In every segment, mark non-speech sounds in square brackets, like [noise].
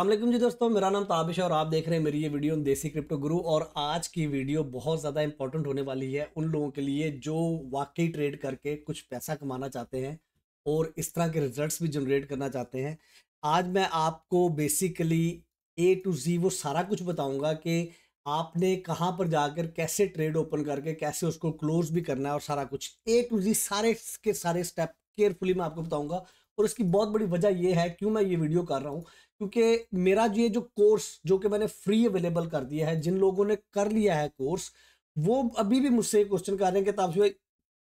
अल्लाह जी दोस्तों मेरा नाम ताबिश है और आप देख रहे हैं मेरी ये वीडियो देसी क्रिप्टो गुरु और आज की वीडियो बहुत ज़्यादा इंपॉर्टेंट होने वाली है उन लोगों के लिए जो वाकई ट्रेड करके कुछ पैसा कमाना चाहते हैं और इस तरह के रिजल्ट्स भी जनरेट करना चाहते हैं आज मैं आपको बेसिकली ए टू जी वो सारा कुछ बताऊँगा कि आपने कहाँ पर जाकर कैसे ट्रेड ओपन करके कैसे उसको क्लोज भी करना है और सारा कुछ ए टू जी सारे के सारे स्टेप केयरफुली मैं आपको बताऊँगा और इसकी बहुत बड़ी वजह यह है क्यों मैं ये वीडियो कर रहा हूँ क्योंकि मेरा ये जो कोर्स जो कि मैंने फ्री अवेलेबल कर दिया है जिन लोगों ने कर लिया है कोर्स वो अभी भी मुझसे क्वेश्चन कर रहे हैं कि ताप भाई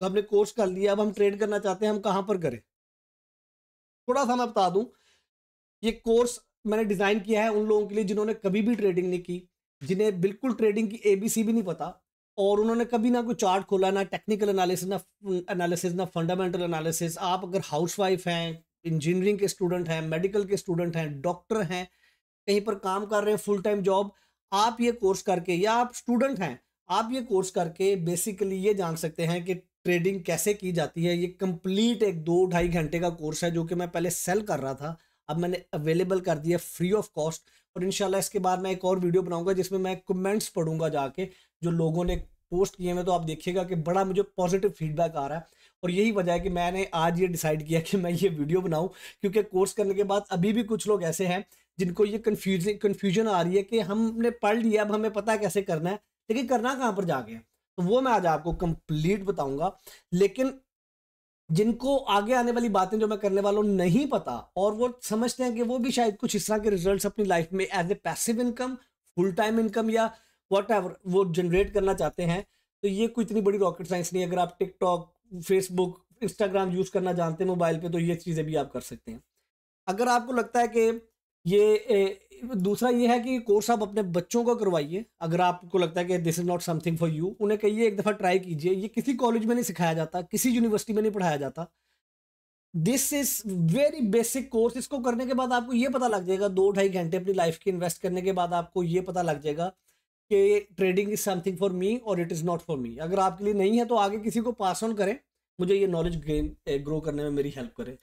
हमने कोर्स कर लिया अब हम ट्रेड करना चाहते हैं हम कहाँ पर करें थोड़ा सा मैं बता दूं ये कोर्स मैंने डिज़ाइन किया है उन लोगों के लिए जिन्होंने कभी भी ट्रेडिंग नहीं की जिन्हें बिल्कुल ट्रेडिंग की ए भी नहीं पता और उन्होंने कभी ना कोई चार्ट खोला ना टेक्निकल एनालिसिस ना एनालिसिस ना फंडामेंटल एनालिसिस आप अगर हाउसवाइफ हैं इंजीनियरिंग के स्टूडेंट हैं मेडिकल के स्टूडेंट हैं डॉक्टर हैं कहीं पर काम कर रहे हैं फुल टाइम जॉब आप ये कोर्स करके या आप स्टूडेंट हैं आप ये कोर्स करके बेसिकली ये जान सकते हैं कि ट्रेडिंग कैसे की जाती है ये कंप्लीट एक दो ढाई घंटे का कोर्स है जो कि मैं पहले सेल कर रहा था अब मैंने अवेलेबल कर दिया फ्री ऑफ कॉस्ट और इनशाला इसके बाद मैं एक और वीडियो बनाऊंगा जिसमें मैं कमेंट्स पढ़ूंगा जाके जो लोगों ने पोस्ट किए हुए तो आप देखिएगा कि बड़ा मुझे पॉजिटिव फीडबैक आ रहा है और यही वजह है कि मैंने आज ये डिसाइड किया कि मैं ये वीडियो बनाऊं क्योंकि कोर्स करने के बाद अभी भी कुछ लोग ऐसे हैं जिनको ये कन्फ्यूजन कन्फ्यूजन आ रही है कि हमने पढ़ लिया अब हमें पता है कैसे करना है लेकिन करना कहाँ पर जाके है तो वो मैं आज आपको कंप्लीट बताऊंगा लेकिन जिनको आगे आने वाली बातें जो मैं करने वाला हूँ नहीं पता और वो समझते हैं कि वो भी शायद कुछ इस तरह के रिजल्ट्स अपनी लाइफ में as a passive income full time income या वॉट वो जनरेट करना चाहते हैं तो ये कोई इतनी बड़ी रॉकेट साइंस नहीं अगर आप टिकटॉक फेसबुक इंस्टाग्राम यूज़ करना जानते हैं मोबाइल पे तो ये चीज़ें भी आप कर सकते हैं अगर आपको लगता है कि ये ए, दूसरा ये है कि कोर्स आप अपने बच्चों को करवाइए अगर आपको लगता है कि this is not something for you उन्हें कहिए एक दफ़ा ट्राई कीजिए ये किसी कॉलेज में नहीं सिखाया जाता किसी यूनिवर्सिटी में नहीं पढ़ाया जाता this is very basic course इसको करने के बाद आपको ये पता लग जाएगा दो ढाई घंटे अपनी लाइफ की इन्वेस्ट करने के बाद आपको ये पता लग जाएगा कि trading is something for me और it is not for me अगर आपके लिए नहीं है तो आगे किसी को पास ऑन करें मुझे ये नॉलेज गेन ग्रो करने में मेरी हेल्प करें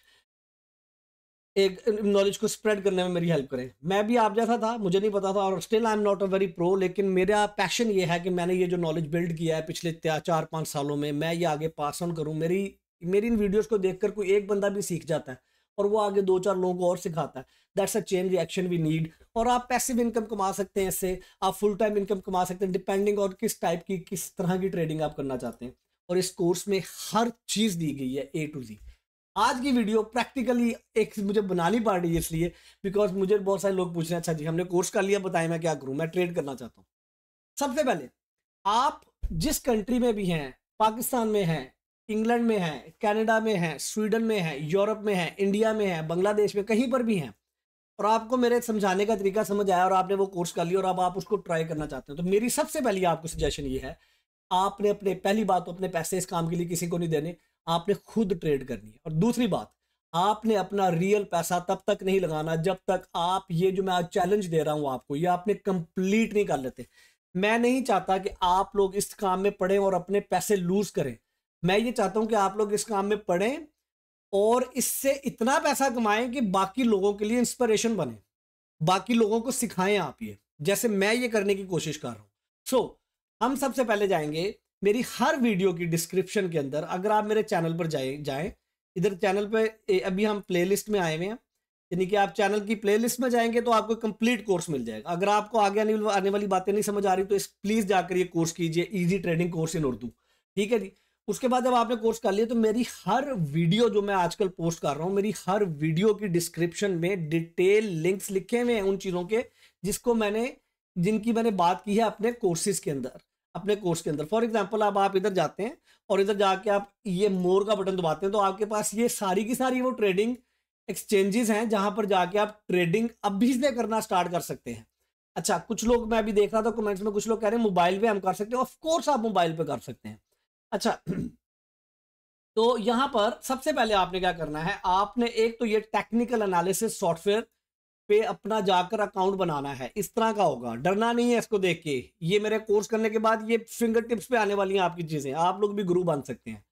एक नॉलेज को स्प्रेड करने में मेरी हेल्प करें मैं भी आप जैसा था मुझे नहीं पता था और still I am not a very pro लेकिन मेरा पैशन ये है कि मैंने ये जो नॉलेज बिल्ड किया है पिछले चार पाँच सालों में मैं ये आगे पास ऑन करूँ मेरी मेरी इन वीडियोज़ को देख कोई एक बंदा भी सीख जाता है और वो आगे दो चार लोगों को और सिखाता है that's a chain reaction we need और आप पैसिव इनकम कमा सकते हैं इससे आप फुल टाइम इनकम कमा सकते हैं डिपेंडिंग और किस टाइप की किस तरह की ट्रेडिंग आप करना चाहते हैं और इस कोर्स में हर चीज़ दी गई है ए टू जी आज की वीडियो प्रैक्टिकली एक मुझे बनानी पड़ रही है इसलिए बिकॉज मुझे बहुत सारे लोग पूछ रहे हैं अच्छा जी हमने कोर्स कर लिया बताएं मैं क्या करूं मैं ट्रेड करना चाहता हूं सबसे पहले आप जिस कंट्री में भी हैं पाकिस्तान में हैं इंग्लैंड में है कनाडा में है स्वीडन में है यूरोप में है इंडिया में है बांग्लादेश में कहीं पर भी हैं और आपको मेरे समझाने का तरीका समझ आया और आपने वो कोर्स कर लिया और अब आप उसको ट्राई करना चाहते हैं तो मेरी सबसे पहली आपको सजेशन ये है आपने अपने पहली बात तो अपने पैसे इस काम के लिए किसी को नहीं देने आपने खुद ट्रेड करनी है और दूसरी बात आपने अपना रियल पैसा तब तक नहीं लगाना जब तक आप ये जो मैं आज चैलेंज दे रहा हूँ आपको ये आपने कंप्लीट नहीं कर लेते मैं नहीं चाहता कि आप लोग इस काम में पढ़ें और अपने पैसे लूज करें मैं ये चाहता हूँ कि आप लोग इस काम में पढ़ें और इससे इतना पैसा कमाएं कि बाकी लोगों के लिए इंस्पिरेशन बने बाकी लोगों को सिखाएं आप ये जैसे मैं ये करने की कोशिश कर रहा हूँ सो so, हम सबसे पहले जाएंगे मेरी हर वीडियो की डिस्क्रिप्शन के अंदर अगर आप मेरे चैनल पर जाए जाएं इधर चैनल पर अभी हम प्लेलिस्ट में आए हुए हैं यानी कि आप चैनल की प्लेलिस्ट में जाएंगे तो आपको कंप्लीट कोर्स मिल जाएगा अगर आपको आगे आने आने वाली बातें नहीं समझ आ रही तो इस प्लीज़ जाकर ये कोर्स कीजिए easy trading course in Urdu ठीक है जी उसके बाद जब आपने कोर्स कर लिया तो मेरी हर वीडियो जो मैं आजकल पोस्ट कर रहा हूँ मेरी हर वीडियो की डिस्क्रिप्शन में डिटेल लिंक्स लिखे हुए हैं उन चीज़ों के जिसको मैंने जिनकी मैंने बात की है अपने कोर्सेज के अंदर अपने कोर्स के अंदर फॉर एग्जाम्पल अब आप इधर जाते हैं और इधर जाके आप ये मोर का बटन दबाते हैं तो आपके पास ये सारी की सारी वो ट्रेडिंग एक्सचेंजेस हैं जहां पर जाके आप ट्रेडिंग अभी से करना स्टार्ट कर सकते हैं अच्छा कुछ लोग मैं अभी देख रहा था कमेंट्स में कुछ लोग कह रहे हैं मोबाइल पे हम कर सकते हैं ऑफ कोर्स आप मोबाइल पे कर सकते हैं अच्छा तो यहां पर सबसे पहले आपने क्या करना है आपने एक तो ये टेक्निकल एनालिसिस सॉफ्टवेयर पे अपना जाकर अकाउंट बनाना है इस तरह का होगा डरना नहीं है इसको देख के ये मेरे कोर्स करने के बाद ये फिंगर टिप्स पे आने वाली हैं आपकी चीज़ें आप लोग भी गुरु बन सकते हैं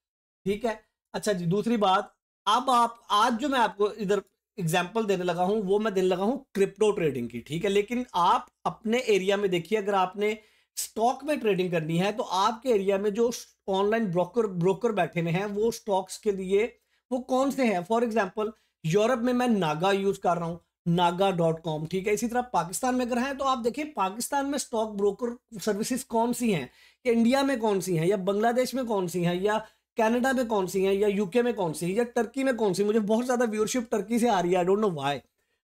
ठीक है अच्छा जी दूसरी बात अब आप आज जो मैं आपको इधर एग्जाम्पल देने लगा हूँ वो मैं देने लगा हूँ क्रिप्टो ट्रेडिंग की ठीक है लेकिन आप अपने एरिया में देखिए अगर आपने स्टॉक में ट्रेडिंग करनी है तो आपके एरिया में जो ऑनलाइन ब्रोकर ब्रोकर बैठे हुए हैं वो स्टॉक्स के लिए वो कौन से हैं फॉर एग्जाम्पल यूरोप में मैं नागा यूज कर रहा हूँ नागा डॉट कॉम ठीक है इसी तरह पाकिस्तान में अगर हैं तो आप देखें पाकिस्तान में स्टॉक ब्रोकर सर्विसेज कौन सी हैं इंडिया में कौन सी हैं या बांग्लादेश में कौन सी हैं या कनाडा में कौन सी हैं या यूके में कौन सी है या टर्की में कौन सी मुझे बहुत ज़्यादा व्यूअरशिप टर्की से आ रही है आई डोंट नो वाई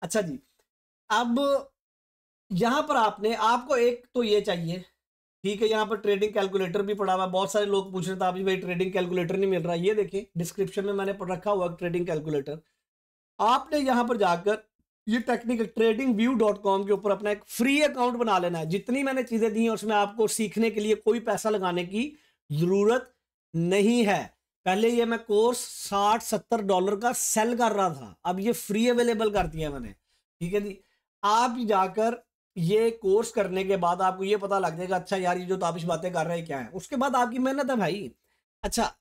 अच्छा जी अब यहाँ पर आपने आपको एक तो ये चाहिए ठीक है यहाँ पर ट्रेडिंग कैलकुलेटर भी पड़ा हुआ है बहुत सारे लोग पूछ रहे थे अभी भाई ट्रेडिंग कैलकुलेटर नहीं मिल रहा ये देखिए डिस्क्रिप्शन में मैंने रखा हुआ ट्रेडिंग कैलकुलेटर आपने यहाँ पर जाकर ये technical trading view dot com के ऊपर अपना एक फ्री अकाउंट बना लेना है जितनी मैंने चीजें दी हैं उसमें आपको सीखने के लिए कोई पैसा लगाने की जरूरत नहीं है पहले ये मैं कोर्स साठ सत्तर डॉलर का सेल कर रहा था अब ये फ्री अवेलेबल कर दिया मैंने ठीक है जी आप जाकर ये कोर्स करने के बाद आपको ये पता लग जाएगा अच्छा यार ये जो ताबिश बातें कर रहे हैं क्या है उसके बाद आपकी मेहनत है भाई अच्छा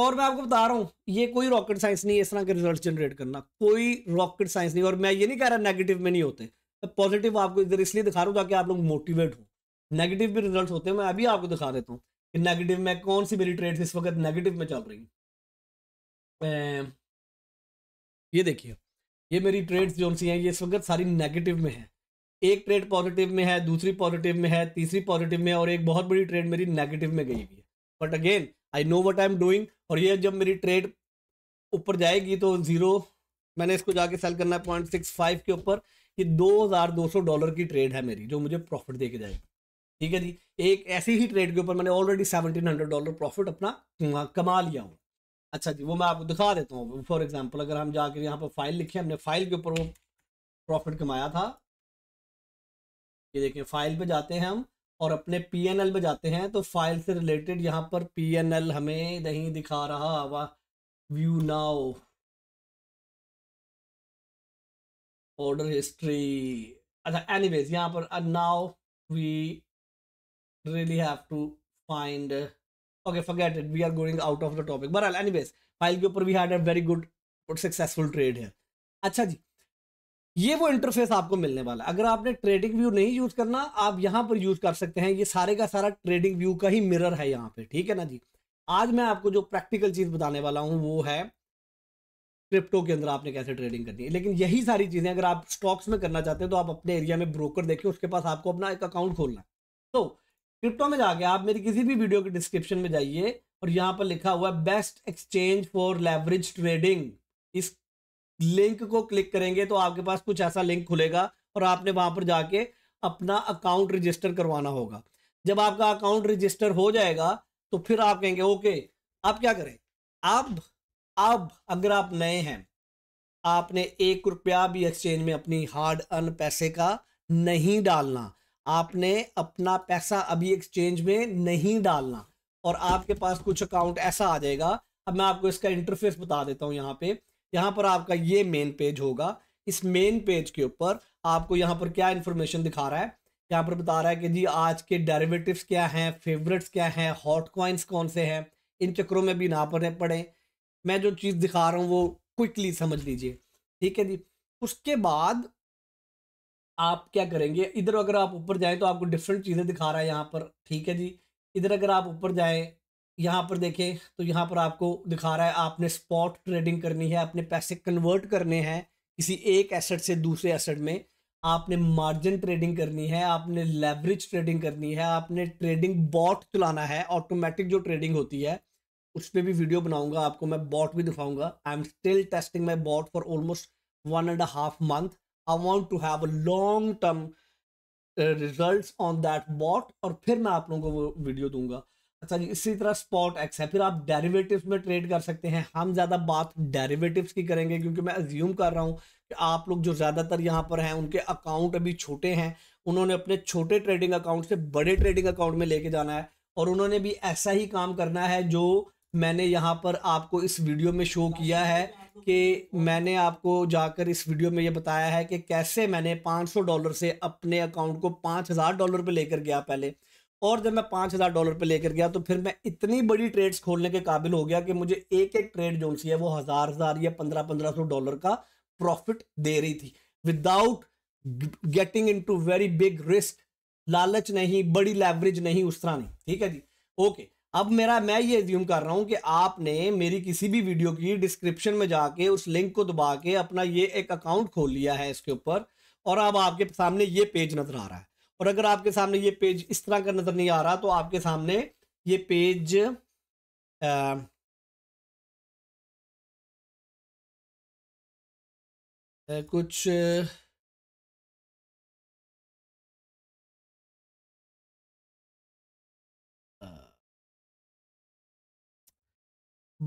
और मैं आपको बता रहा हूँ ये कोई रॉकेट साइंस नहीं है इस तरह के रिजल्ट जनरेट करना कोई रॉकेट साइंस नहीं और मैं ये नहीं कह रहा नेगेटिव में नहीं होते पॉजिटिव आपको इधर इसलिए दिखा रहा हूँ ताकि आप लोग मोटिवेट हो नेगेटिव भी रिजल्ट होते हैं मैं अभी आपको दिखा देता हूँ कि नेगेटिव में कौन सी मेरी ट्रेड इस वक्त नेगेटिव में चल रही है ये देखिए ये मेरी ट्रेड्स जो सी हैं ये इस वक्त सारी नेगेटिव में है एक ट्रेड पॉजिटिव में है दूसरी पॉजिटिव में है तीसरी पॉजिटिव में और एक बहुत बड़ी ट्रेड मेरी नेगेटिव में गई हुई है but again I know what I am doing और ये जब मेरी ट्रेड ऊपर जाएगी तो ज़ीरो मैंने इसको जाके सेल करना है पॉइंट सिक्स फाइव के ऊपर ये दो हज़ार दो सौ डॉलर की ट्रेड है मेरी जो मुझे प्रॉफिट दे के जाएगी ठीक है जी एक ऐसी ही ट्रेड के ऊपर मैंने already seventeen hundred dollar profit अपना कमा लिया हूँ अच्छा जी वो मैं आपको दिखा देता हूँ फॉर एग्जाम्पल अगर हम जाकर यहाँ पर फाइल लिखे हमने फाइल के ऊपर वो प्रॉफिट कमाया था ये देखिए फाइल पे जाते हैं हम और अपने पीएनएल पे जाते हैं तो फाइल से रिलेटेड यहाँ पर पीएनएल हमें नहीं दिखा रहा वह व्यू नाउ ऑर्डर हिस्ट्री अच्छा एनीवेज यहाँ पर now we really have to find okay forget it we are going out of the topic but anyways file के ऊपर we had a very good successful trade है अच्छा जी ये वो interface आपको मिलने वाला है अगर आपने ट्रेडिंग व्यू नहीं यूज करना आप यहाँ पर यूज कर सकते हैं ये सारे का सारा ट्रेडिंग व्यू का ही मिरर है यहाँ पे ठीक है ना जी आज मैं आपको जो प्रैक्टिकल चीज बताने वाला हूँ वो है क्रिप्टो के अंदर आपने कैसे ट्रेडिंग करनी है लेकिन यही सारी चीजें अगर आप स्टॉक्स में करना चाहते हैं तो आप अपने एरिया में ब्रोकर देखें उसके पास आपको अपना एक अकाउंट खोलना है तो क्रिप्टो में जाके आप मेरी किसी भी वीडियो के डिस्क्रिप्शन में जाइए और यहाँ पर लिखा हुआ है best exchange for leverage trading इस लिंक को क्लिक करेंगे तो आपके पास कुछ ऐसा लिंक खुलेगा और आपने वहां पर जाके अपना अकाउंट रजिस्टर करवाना होगा जब आपका अकाउंट रजिस्टर हो जाएगा तो फिर आप कहेंगे ओके आप क्या करें अब अब अगर आप नए हैं आपने एक रुपया भी एक्सचेंज में अपनी हार्ड अर्न पैसे का नहीं डालना आपने अपना पैसा अभी एक्सचेंज में नहीं डालना और आपके पास कुछ अकाउंट ऐसा आ जाएगा अब मैं आपको इसका इंटरफेस बता देता हूँ यहाँ पे यहाँ पर आपका ये मेन पेज होगा इस मेन पेज के ऊपर आपको यहाँ पर क्या इन्फॉर्मेशन दिखा रहा है यहाँ पर बता रहा है कि जी आज के डेरिवेटिव्स क्या हैं फेवरेट्स क्या हैं हॉट कॉइन्स कौन से हैं इन चक्रों में भी ना पढ़े पड़े मैं जो चीज़ दिखा रहा हूँ वो क्विकली समझ लीजिए ठीक है जी उसके बाद आप क्या करेंगे इधर अगर आप ऊपर जाएँ तो आपको डिफरेंट चीज़ें दिखा रहा है यहाँ पर ठीक है जी इधर अगर आप ऊपर जाएँ यहाँ पर देखें तो यहाँ पर आपको दिखा रहा है आपने स्पॉट ट्रेडिंग करनी है अपने पैसे कन्वर्ट करने हैं किसी एक एसेट से दूसरे एसेट में आपने मार्जिन ट्रेडिंग करनी है आपने लेवरेज ट्रेडिंग करनी है आपने ट्रेडिंग बॉट चलाना है ऑटोमेटिक जो ट्रेडिंग होती है उस पर भी वीडियो बनाऊंगा आपको मैं बॉट भी दिखाऊंगा I am still testing my bot for almost one and half month I want to have a long term result on that bot और फिर मैं आप लोगों को वो वीडियो दूंगा अच्छा जी इसी तरह स्पॉट एक्स है फिर आप डेरिवेटिव्स में ट्रेड कर सकते हैं हम ज़्यादा बात डेरिवेटिव्स की करेंगे क्योंकि मैं अज्यूम कर रहा हूँ कि आप लोग जो ज़्यादातर यहाँ पर हैं उनके अकाउंट अभी छोटे हैं उन्होंने अपने छोटे ट्रेडिंग अकाउंट से बड़े ट्रेडिंग अकाउंट में लेके जाना है और उन्होंने भी ऐसा ही काम करना है जो मैंने यहाँ पर आपको इस वीडियो में शो किया है कि मैंने आपको जाकर इस वीडियो में ये बताया है कि कैसे मैंने पाँच डॉलर से अपने अकाउंट को पाँच डॉलर पर लेकर गया पहले और जब मैं पाँच हज़ार डॉलर पे लेकर गया तो फिर मैं इतनी बड़ी ट्रेड्स खोलने के काबिल हो गया कि मुझे एक एक ट्रेड जो सी है वो हज़ार हज़ार या पंद्रह पंद्रह सौ डॉलर का प्रॉफिट दे रही थी without getting in to very big risk लालच नहीं बड़ी लेवरेज नहीं उस तरह नहीं ठीक है जी ओके अब मेरा मैं ये रिज्यूम कर रहा हूँ कि आपने मेरी किसी भी वीडियो की डिस्क्रिप्शन में जाके उस लिंक को दबा के अपना ये एक अकाउंट खोल लिया है इसके ऊपर और अब आपके सामने ये पेज नज़र आ रहा है और अगर आपके सामने ये पेज इस तरह का नज़र नहीं आ रहा तो आपके सामने ये पेज आ, कुछ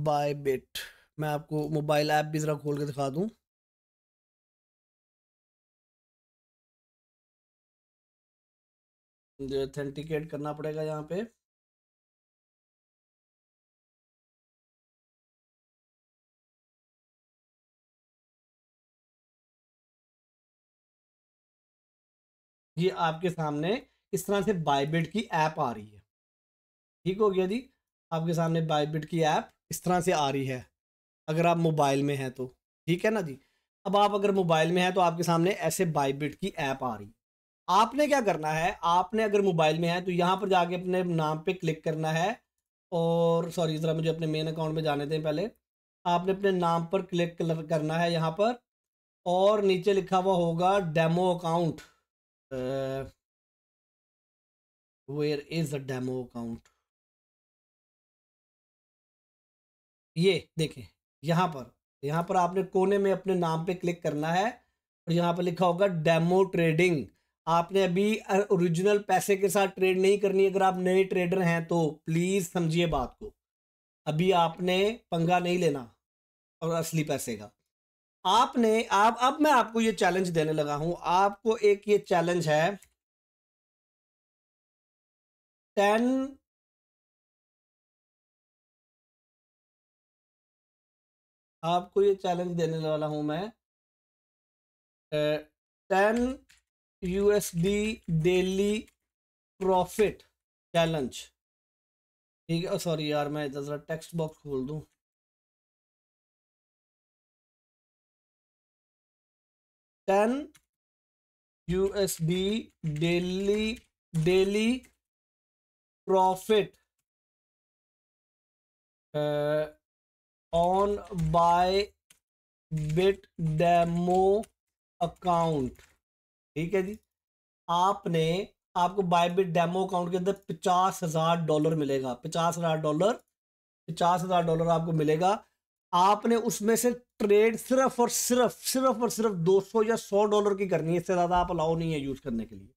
बाय बिट मैं आपको मोबाइल ऐप भी ज़रा खोल के दिखा दूं जो ऑथेंटिकेट करना पड़ेगा यहाँ पे ये आपके सामने इस तरह से बाइबिट की ऐप आ रही है ठीक हो गया जी आपके सामने बाइबिट की ऐप इस तरह से आ रही है अगर आप मोबाइल में हैं तो ठीक है ना जी अब आप अगर मोबाइल में हैं तो आपके सामने ऐसे बाइबिट की ऐप आ रही है आपने क्या करना है आपने अगर मोबाइल में है तो यहाँ पर जाके अपने नाम पे क्लिक करना है और सॉरी ज़रा मुझे अपने मेन अकाउंट में जाने दें पहले आपने अपने नाम पर क्लिक करना है यहाँ पर और नीचे लिखा हुआ होगा demo account where is a demo account ये देखें यहाँ पर यहाँ पर आपने कोने में अपने नाम पे क्लिक करना है और यहाँ पर लिखा होगा डेमो ट्रेडिंग आपने अभी ओरिजिनल पैसे के साथ ट्रेड नहीं करनी अगर आप नए ट्रेडर हैं तो प्लीज़ समझिए बात को अभी आपने पंगा नहीं लेना और असली पैसे का आपने आप अब मैं आपको ये चैलेंज देने लगा हूं आपको एक ये चैलेंज है टेन आपको ये चैलेंज देने वाला हूं मैं ten USD daily profit challenge ठीक है सॉरी यार मैं इधर ज़रा टेक्स्ट बॉक्स खोल दूँ ten USD daily daily profit on Bybit demo account ठीक है जी आपने आपको बायबिट डेमो अकाउंट के अंदर पचास हज़ार डॉलर मिलेगा पचास हज़ार डॉलर पचास हज़ार डॉलर आपको मिलेगा आपने उसमें से ट्रेड सिर्फ और सिर्फ सिर्फ और सिर्फ दो सौ या सौ डॉलर की करनी है इससे ज़्यादा आप अलाउ नहीं है यूज़ करने के लिए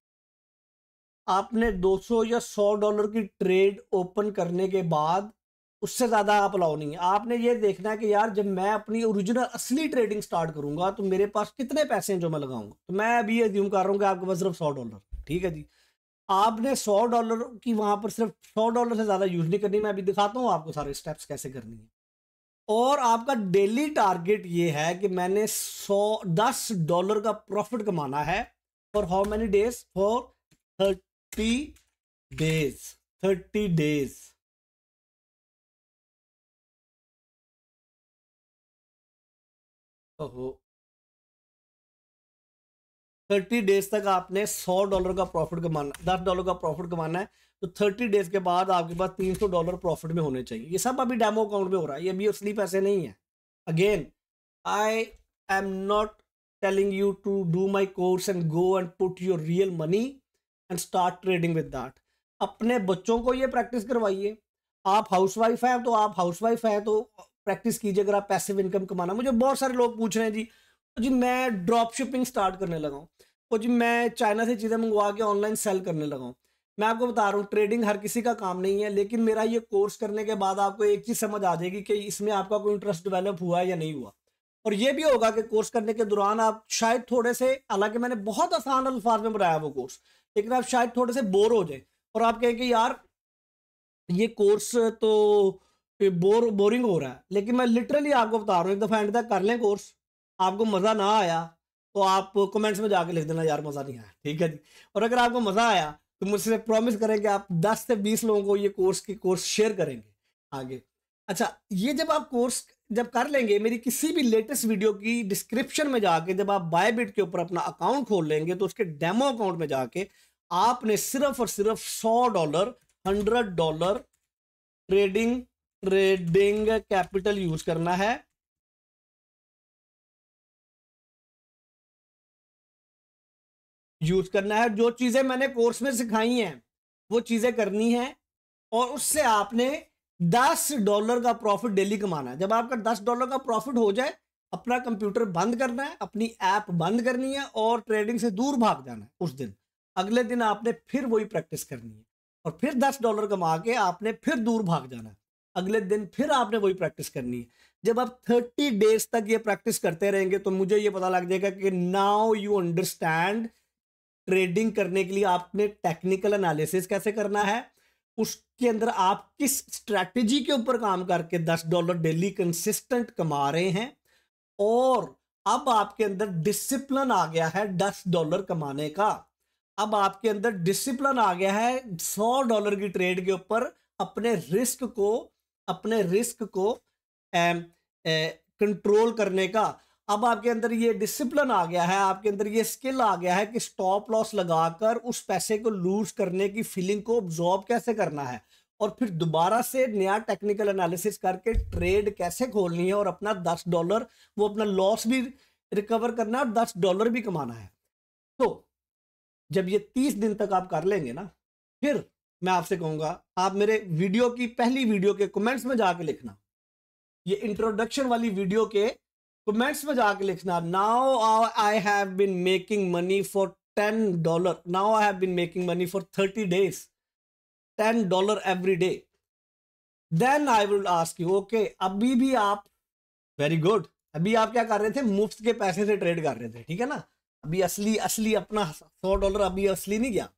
आपने 200 या 100 डॉलर की ट्रेड ओपन करने के बाद उससे ज़्यादा आप अलाउ नहीं है आपने ये देखना है कि यार जब मैं अपनी ओरिजिनल असली ट्रेडिंग स्टार्ट करूंगा तो मेरे पास कितने पैसे हैं जो मैं लगाऊंगा तो मैं अभी एज्यूम कर रहा हूँ कि आपके पास सिर्फ सौ डॉलर ठीक है जी आपने सौ डॉलर की वहाँ पर सिर्फ सौ डॉलर से ज़्यादा यूज नहीं करनी मैं अभी दिखाता हूँ आपको सारे स्टेप्स कैसे करनी है और आपका डेली टारगेट ये है कि मैंने सौ दस डॉलर का प्रॉफिट कमाना है for how many days for thirty days thirty days ओहो थर्टी डेज तक आपने सौ डॉलर का प्रॉफिट कमाना दस डॉलर का प्रॉफिट कमाना है तो थर्टी डेज के बाद आपके पास तीन सौ डॉलर प्रॉफिट में होने चाहिए ये सब अभी डेमो अकाउंट में हो रहा है ये अभी असली पैसे नहीं है again I am not telling you to do my course and go and put your real money and start trading with that अपने बच्चों को ये प्रैक्टिस करवाइए आप हाउसवाइफ हैं तो आप हाउसवाइफ हैं तो प्रैक्टिस कीजिए अगर आप पैसिव इनकम कमाना मुझे बहुत सारे लोग पूछ रहे हैं जी तो जी मैं ड्रॉप शिपिंग स्टार्ट करने लगा हूँ तो जी मैं चाइना से चीज़ें मंगवा के ऑनलाइन सेल करने लगा हूँ मैं आपको बता रहा हूँ ट्रेडिंग हर किसी का काम नहीं है लेकिन मेरा ये कोर्स करने के बाद आपको एक चीज़ समझ आ जाएगी कि इसमें आपका कोई इंटरेस्ट डेवलप हुआ है या नहीं हुआ और ये भी होगा कि कोर्स करने के दौरान आप शायद थोड़े से हालांकि मैंने बहुत आसान अल्फाज में बनाया वो कोर्स लेकिन आप शायद थोड़े से बोर हो जाए और आप कहें कि यार ये कोर्स तो बोर बोरिंग हो रहा है लेकिन मैं लिटरली आपको बता रहा हूँ एक दफ़ा एंड तक कर लें कोर्स आपको मज़ा ना आया तो आप कमेंट्स में जाके लिख देना यार मज़ा नहीं आया ठीक है जी और अगर आपको मज़ा आया तो मुझसे प्रॉमिस करें कि आप 10 से 20 लोगों को ये कोर्स की कोर्स शेयर करेंगे आगे अच्छा ये जब आप कोर्स जब कर लेंगे मेरी किसी भी लेटेस्ट वीडियो की डिस्क्रिप्शन में जाके जब आप बायबिट के ऊपर अपना अकाउंट खोल लेंगे तो उसके डेमो अकाउंट में जाके आपने सिर्फ और सिर्फ सौ dollar hundred dollar trading trading capital use करना है यूज करना है जो चीजें मैंने कोर्स में सिखाई हैं वो चीजें करनी है और उससे आपने दस डॉलर का प्रॉफिट डेली कमाना है जब आपका दस डॉलर का प्रॉफिट हो जाए अपना कंप्यूटर बंद करना है अपनी ऐप बंद करनी है और ट्रेडिंग से दूर भाग जाना है उस दिन अगले दिन आपने फिर वही प्रैक्टिस करनी है और फिर दस डॉलर कमा के आपने फिर दूर भाग जाना है अगले दिन फिर आपने वही प्रैक्टिस करनी है जब आप थर्टी डेज तक ये प्रैक्टिस करते रहेंगे तो मुझे ये पता लग जाएगा कि नाउ यू अंडरस्टैंड ट्रेडिंग करने के लिए आपने टेक्निकल एनालिसिस कैसे करना है उसके अंदर आप किस स्ट्रैटेजी के ऊपर काम करके दस डॉलर डेली कंसिस्टेंट कमा रहे हैं और अब आपके अंदर डिसिप्लिन आ गया है दस डॉलर कमाने का अब आपके अंदर डिसिप्लिन आ गया है सौ डॉलर की ट्रेड के ऊपर अपने रिस्क को अपने रिस्क को कंट्रोल करने का अब आपके अंदर ये डिसिप्लिन आ गया है आपके अंदर ये स्किल आ गया है कि स्टॉप लॉस लगाकर उस पैसे को लूज करने की फीलिंग को ऑब्जॉर्व कैसे करना है और फिर दोबारा से नया टेक्निकल एनालिसिस करके ट्रेड कैसे खोलनी है और अपना दस डॉलर वो अपना लॉस भी रिकवर करना है और दस डॉलर भी कमाना है तो जब ये तीस दिन तक आप कर लेंगे ना फिर मैं आपसे कहूंगा आप मेरे वीडियो की पहली वीडियो के कमेंट्स में जाके लिखना ये इंट्रोडक्शन वाली वीडियो के कमेंट्स में जाके लिखना now I have been making money for ten dollar now I have been making money for thirty days ten dollar every day then I will ask you okay अभी भी आप very good अभी आप क्या कर रहे थे मुफ्त के पैसे से ट्रेड कर रहे थे ठीक है ना अभी असली असली अपना सौ डॉलर अभी असली नहीं गया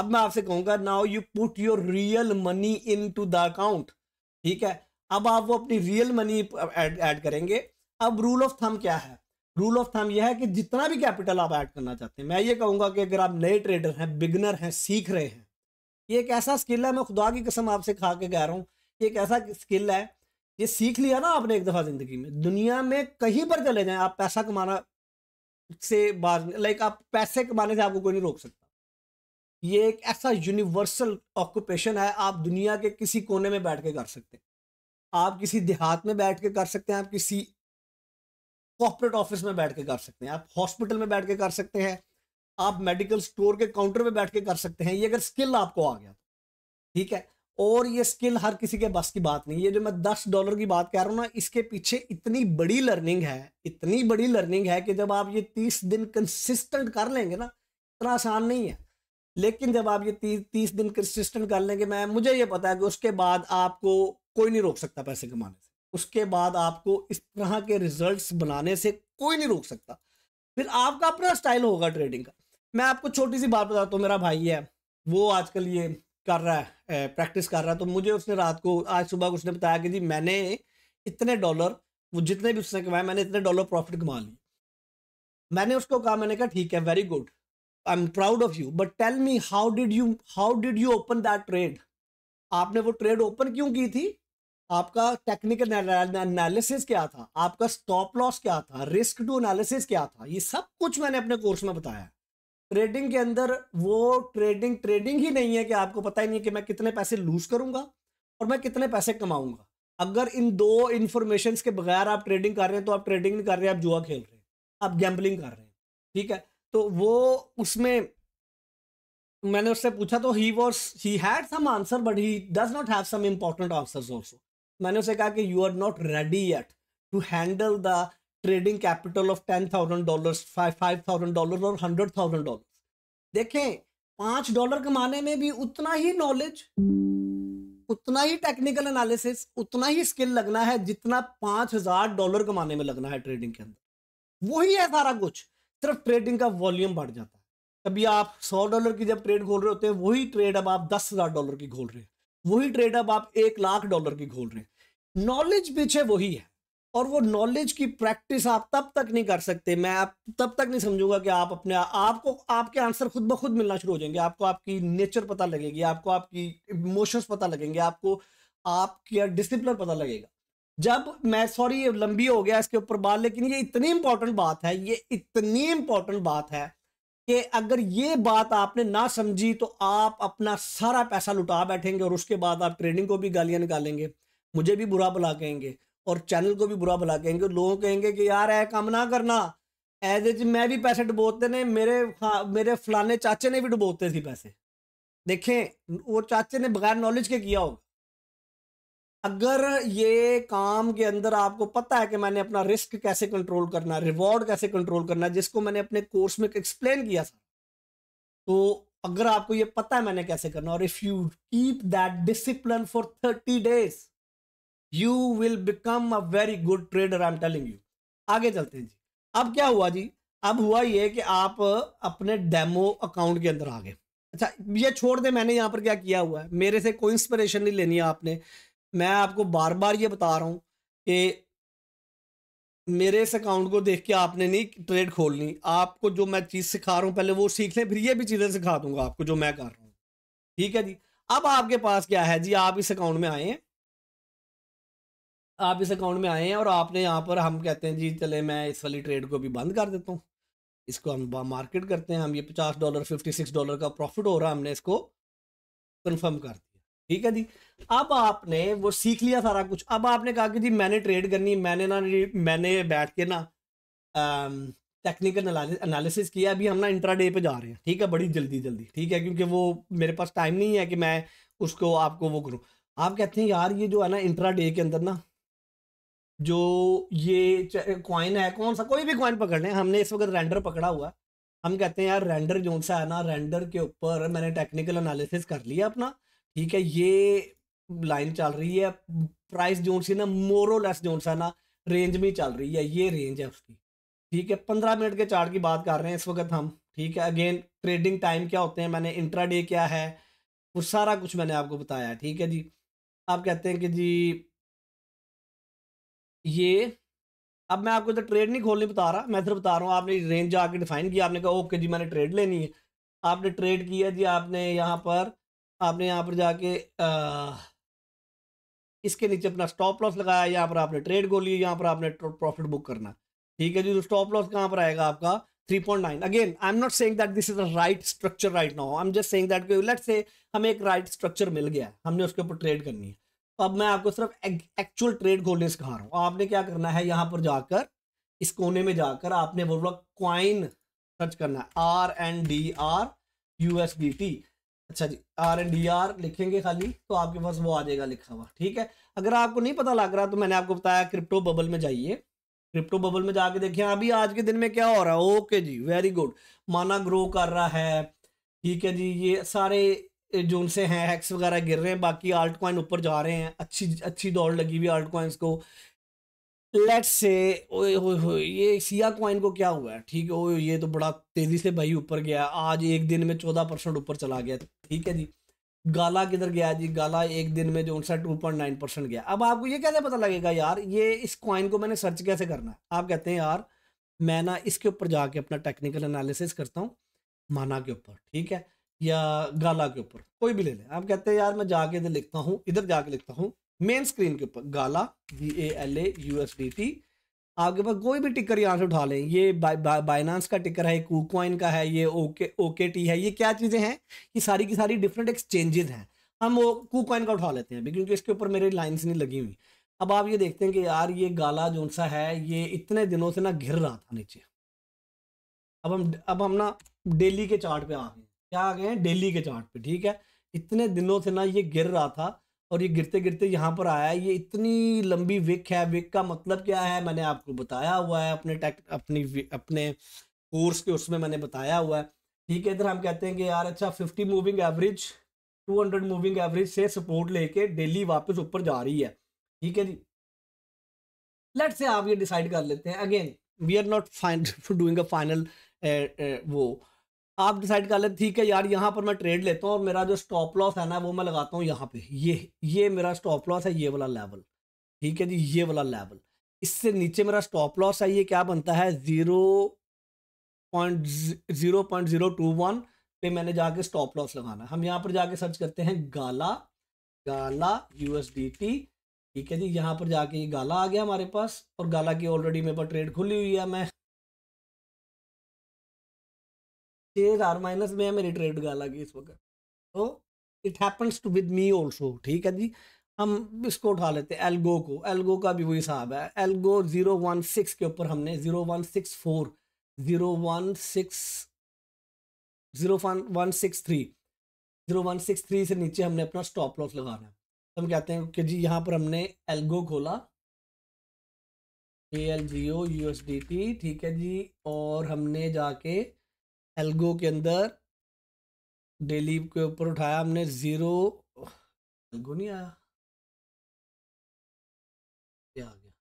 अब मैं आपसे कहूंगा now you put your real money into the account ठीक है अब आप वो अपनी रियल मनी ऐड करेंगे अब रूल ऑफ थम क्या है रूल ऑफ थम यह है कि जितना भी कैपिटल आप ऐड करना चाहते हैं मैं ये कहूंगा कि अगर आप नए ट्रेडर हैं बिगनर हैं सीख रहे हैं ये एक ऐसा स्किल है मैं खुदा की कसम आपसे खा के कह रहा हूँ ये एक ऐसा स्किल है ये सीख लिया ना आपने एक दफ़ा ज़िंदगी में दुनिया में कहीं पर चले जाएं आप पैसा कमाना से बाज लाइक आप पैसे कमाने से आपको कोई नहीं रोक सकता ये एक ऐसा यूनिवर्सल ऑक्यूपेशन है आप दुनिया के किसी कोने में बैठ के कर सकते हैं आप किसी देहात में बैठ के कर सकते हैं आप किसी कॉर्पोरेट ऑफिस में बैठ के कर सकते हैं आप हॉस्पिटल में बैठ के कर सकते हैं आप मेडिकल स्टोर के काउंटर में बैठ के कर सकते हैं ये अगर स्किल आपको आ गया ठीक है और ये स्किल हर किसी के बस की बात नहीं है जो मैं दस डॉलर की बात कह रहा हूँ ना इसके पीछे इतनी बड़ी लर्निंग है इतनी बड़ी लर्निंग है कि जब आप ये तीस दिन कंसिस्टेंट कर लेंगे ना इतना आसान नहीं है लेकिन जब आप ये तीस तीस दिन कंसिस्टेंट कर लेंगे मैं मुझे ये पता है कि उसके बाद आपको कोई नहीं रोक सकता पैसे कमाने से उसके बाद आपको इस तरह के रिजल्ट्स बनाने से कोई नहीं रोक सकता फिर आपका अपना स्टाइल होगा ट्रेडिंग का मैं आपको छोटी सी बात बताता हूँ मेरा भाई है वो आजकल ये कर रहा है प्रैक्टिस कर रहा है तो मुझे उसने रात को आज सुबह उसने बताया कि जी मैंने इतने डॉलर वो जितने भी उसने कमाए मैंने इतने डॉलर प्रॉफिट कमा लिए मैंने उसको कहा मैंने कहा ठीक है very good I am proud of you but tell me how did you how did you open that trade आपने वो ट्रेड ओपन क्यों की थी आपका टेक्निकल एनालिसिस क्या था आपका स्टॉप लॉस क्या था रिस्क टू एनालिसिस क्या था ये सब कुछ मैंने अपने कोर्स में बताया ट्रेडिंग के अंदर वो ट्रेडिंग ट्रेडिंग ही नहीं है कि आपको पता ही नहीं है कि मैं कितने पैसे लूज करूंगा और मैं कितने पैसे कमाऊंगा अगर इन दो इन्फॉर्मेशन के बगैर आप ट्रेडिंग कर रहे हैं तो आप ट्रेडिंग नहीं कर रहे हैं आप जुआ खेल रहे हैं आप गैम्बलिंग कर रहे हैं ठीक है तो वो उसमें मैंने उससे पूछा तो he was he had some answer but he does not have some important answer also मैंने उसे कहा कि you are not ready at to handle the trading capital of ten thousand dollar five thousand dollar और hundred thousand dollar देखें पांच dollar कमाने में भी उतना ही नॉलेज उतना ही टेक्निकल एनालिसिस उतना ही स्किल लगना है जितना पांच हजार डॉलर कमाने में लगना है ट्रेडिंग के अंदर वही है सारा कुछ सिर्फ ट्रेडिंग का वॉल्यूम बढ़ जाता है कभी आप सौ डॉलर की जब ट्रेड खोल रहे होते हैं वही ट्रेड अब आप दस हजार डॉलर की खोल रहे हैं वही ट्रेड अब आप एक लाख डॉलर की खोल रहे हैं नॉलेज पीछे वही है और वो नॉलेज की प्रैक्टिस आप तब तक नहीं कर सकते मैं आप तब तक नहीं समझूंगा कि आप अपने आपको आपके आंसर खुद ब खुद मिलना शुरू हो जाएंगे आपको आपकी नेचर पता लगेगी आपको आपकी इमोशंस पता लगेंगे आपको आपके डिसिप्लिन पता लगेगा जब मैं सॉरी ये लंबी हो गया इसके ऊपर बात लेकिन ये इतनी इंपॉर्टेंट बात है ये इतनी इंपॉर्टेंट बात है कि अगर ये बात आपने ना समझी तो आप अपना सारा पैसा लुटा बैठेंगे और उसके बाद आप ट्रेडिंग को भी गालियां निकालेंगे मुझे भी बुरा भला कहेंगे और चैनल को भी बुरा भला कहेंगे लोग कहेंगे कि यार ऐ काम ना करना एज एज मैं भी पैसे डुबोते ने मेरे हाँ, मेरे फलाने चाचे ने भी डुबोते थे पैसे देखें वो चाचे ने बगैर नॉलेज के किया होगा अगर ये काम के अंदर आपको पता है कि मैंने अपना रिस्क कैसे कंट्रोल करना है रिवॉर्ड कैसे कंट्रोल करना है जिसको मैंने अपने कोर्स में एक्सप्लेन किया था तो अगर आपको ये पता है मैंने कैसे करना और if you keep that discipline for thirty days you will become a very good trader I am telling you आगे चलते हैं जी अब क्या हुआ जी अब हुआ ये कि आप अपने डेमो अकाउंट के अंदर आ गए अच्छा ये छोड़ दे मैंने यहाँ पर क्या किया हुआ है मेरे से कोई इंस्पिरेशन नहीं लेनी है आपने मैं आपको बार बार ये बता रहा हूँ कि मेरे इस अकाउंट को देख के आपने नहीं ट्रेड खोलनी आपको जो मैं चीज़ सिखा रहा हूँ पहले वो सीख लें फिर ये भी चीज़ें सिखा दूंगा आपको जो मैं कर रहा हूँ ठीक है जी अब आपके पास क्या है जी आप इस अकाउंट में आए हैं आप इस अकाउंट में आए हैं और आपने यहाँ पर हम कहते हैं जी चले मैं इस वाली ट्रेड को भी बंद कर देता हूँ इसको हम मार्केट करते हैं हम ये पचास डॉलर फिफ्टी सिक्स डॉलर का प्रॉफिट हो रहा है हमने इसको कन्फर्म कर दिया ठीक है जी अब आपने वो सीख लिया सारा कुछ अब आपने कहा कि जी मैंने ट्रेड करनी मैंने ना मैंने बैठ के ना टेक्निकल एनालिसिस किया अभी हम ना इंट्रा डे पे जा रहे हैं ठीक है बड़ी जल्दी जल्दी ठीक है क्योंकि वो मेरे पास टाइम नहीं है कि मैं उसको आपको वो करूँ आप कहते हैं यार ये जो है ना इंट्रा डे के अंदर ना जो ये कॉइन है कौन सा कोई भी कॉइन पकड़ लें हमने इस वक्त रेंडर पकड़ा हुआ हम कहते हैं यार रेंडर जो सा है ना रेंडर के ऊपर मैंने टेक्निकल एनालिसिस कर लिया अपना ठीक है ये लाइन चल रही है प्राइस जो सी ना मोरोलेस जो सा ना रेंज में चल रही है ये रेंज है उसकी ठीक है पंद्रह मिनट के चार्ट की बात कर रहे हैं इस वक्त हम ठीक है अगेन ट्रेडिंग टाइम क्या होते हैं मैंने इंट्रा डे क्या है वो सारा कुछ मैंने आपको बताया ठीक है जी आप कहते हैं कि जी ये अब मैं आपको इधर ट्रेड नहीं खोलने बता रहा मैं इधर बता रहा हूँ आपने रेंज आके डिफाइन किया आपने कहा ओके जी मैंने ट्रेड लेनी है आपने ट्रेड किया जी आपने यहाँ पर आपने यहाँ पर जाके इसके नीचे अपना स्टॉप लॉस लगाया यहाँ पर आपने ट्रेड को लिया यहाँ पर आपने प्रॉफिट बुक करना ठीक है जी तो स्टॉप लॉस कहाँ पर आएगा आपका 3.9 again i'm not saying that this is right structure right right now i'm just saying that let से हमें एक राइट right स्ट्रक्चर मिल गया हमने उसके ऊपर ट्रेड करनी है तो अब मैं आपको सिर्फ एक्चुअल ट्रेड खोलने सिखा रहा हूँ आपने क्या करना है यहाँ पर जाकर इस कोने में जाकर आपने रहा क्वाइन सर्च करना है R N D R U S D T अच्छा जी आर एंड डी आर लिखेंगे खाली तो आपके पास वो आ जाएगा लिखा हुआ ठीक है अगर आपको नहीं पता लग रहा तो मैंने आपको बताया क्रिप्टो बबल में जाइए क्रिप्टो बबल में जाके देखिए अभी आज के दिन में क्या हो रहा है ओके जी वेरी गुड माना ग्रो कर रहा है ठीक है जी ये सारे जो उनसे हैं हैक्स वगैरह गिर रहे हैं बाकी आल्ट कॉइन ऊपर जा रहे हैं अच्छी अच्छी दौड़ लगी हुई आल्ट कॉइन्स को लेट्स से ओए ये सिया क्वाइन को क्या हुआ है ठीक है ओए ये तो बड़ा तेज़ी से भाई ऊपर गया आज एक दिन में चौदह परसेंट ऊपर चला गया ठीक है जी गाला किधर गया जी गाला एक दिन में जो उनसठ टू पॉइंट नाइन परसेंट गया अब आपको ये कैसे पता लगेगा यार ये इस क्वाइन को मैंने सर्च कैसे करना है आप कहते हैं यार मैं ना इसके ऊपर जाके अपना टेक्निकल एनालिसिस करता हूँ माना के ऊपर ठीक है या गाला के ऊपर कोई भी ले लें आप कहते हैं यार मैं जाके इधर लिखता हूँ इधर जाके लिखता हूँ मेन स्क्रीन के ऊपर Gala V A L A U S D T आपके पास कोई भी टिकर यहाँ से उठा लें ये बाइनांस का टिकर है कूकॉइन का है ये ओके ओके टी है ये क्या चीज़ें हैं ये सारी की सारी डिफरेंट एक्सचेंजेज हैं हम वो कूकॉइन का उठा लेते हैं अभी क्योंकि इसके ऊपर मेरी लाइन्स नहीं लगी हुई अब आप ये देखते हैं कि यार ये गाला जो सा है ये इतने दिनों से ना घिर रहा था नीचे अब हम अब हम ना डेली के चार्ट पे आ गए क्या आ गए हैं डेली के चार्ट पे ठीक है इतने दिनों से ना ये गिर रहा था और ये गिरते गिरते यहाँ पर आया ये इतनी लंबी विक है विक का मतलब क्या है मैंने आपको बताया हुआ है अपने टेक अपनी अपने कोर्स के उसमें मैंने बताया हुआ है ठीक है इधर हम कहते हैं कि यार अच्छा fifty moving average two hundred moving average से सपोर्ट लेके डेली वापस ऊपर जा रही है ठीक है जी लेट से आप ये डिसाइड कर लेते हैं again we are not doing a final वो आप डिसाइड कर लेते ठीक है यार यहाँ पर मैं ट्रेड लेता हूँ और मेरा जो स्टॉप लॉस है ना वो मैं लगाता हूँ यहाँ पे ये ये मेरा स्टॉप लॉस है ये वाला लेवल ठीक है जी ये वाला लेवल इससे नीचे मेरा स्टॉप लॉस है ये क्या बनता है zero point zero point zero two one पे मैंने जाके स्टॉप लॉस लगाना हम यहाँ पर जाके सर्च करते हैं गाला गाला यू ठीक है जी यहाँ पर जाके ये गाला आ गया हमारे पास और गाला की ऑलरेडी मेरे पास ट्रेड खुली हुई है मैं शेयर आर माइनस में है मेरी ट्रेड का गई इस वक्त तो it happens to with me also ठीक है जी हम इसको उठा लेते हैं एल्गो को एल्गो का भी वही हिसाब है एल्गो ज़ीरो वन सिक्स के ऊपर हमने zero one six four zero one six zero one one six three zero one six three से नीचे हमने अपना स्टॉप लॉस लगाना है हम कहते हैं कि जी यहाँ पर हमने एल्गो खोला A L G O U S D T ठीक है जी और हमने जाके एल्गो के अंदर डेली के ऊपर उठाया हमने जीरो एल्गो नहीं आया क्या आ गया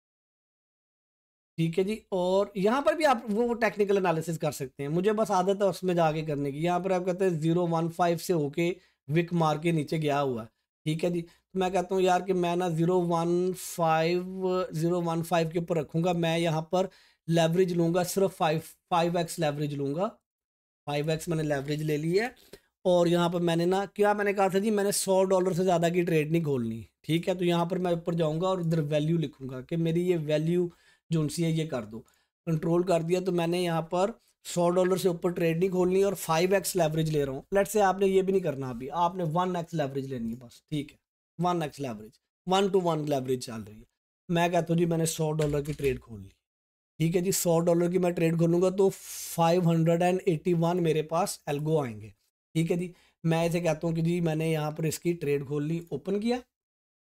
ठीक है जी और यहाँ पर भी आप वो टेक्निकल एनालिसिस कर सकते हैं मुझे बस आदत है उसमें जाके करने की यहाँ पर आप कहते हैं जीरो वन फाइव से होके विक मार के नीचे गया हुआ है ठीक है जी तो मैं कहता हूँ यार कि मैं ना zero one five zero one five के ऊपर रखूँगा मैं यहाँ पर लेवरेज लूँगा सिर्फ फाइव फाइव एक्स लेवरेज लूँगा फाइव एक्स मैंने लेवरेज ले ली है और यहाँ पर मैंने ना क्या मैंने कहा था जी मैंने सौ डॉलर से ज़्यादा की ट्रेड नहीं खोलनी ठीक है तो यहाँ पर मैं ऊपर जाऊँगा और इधर वैल्यू लिखूँगा कि मेरी ये वैल्यू जो सी है ये कर दो कंट्रोल कर दिया तो मैंने यहाँ पर सौ डॉलर से ऊपर ट्रेड नहीं खोलनी और फाइव एक्स लेवरेज ले रहा हूँ लेट से आपने ये भी नहीं करना अभी आपने वन एक्स लेवरेज लेनी है बस ठीक है one X leverage one to one leverage चल रही है मैं कहता हूँ जी मैंने सौ डॉलर की ट्रेड खोल ली ठीक है जी सौ डॉलर की मैं ट्रेड खोलूँगा तो five hundred and eighty one मेरे पास एल्गो आएंगे ठीक है जी मैं ऐसे कहता हूँ कि जी मैंने यहाँ पर इसकी ट्रेड खोल ली ओपन किया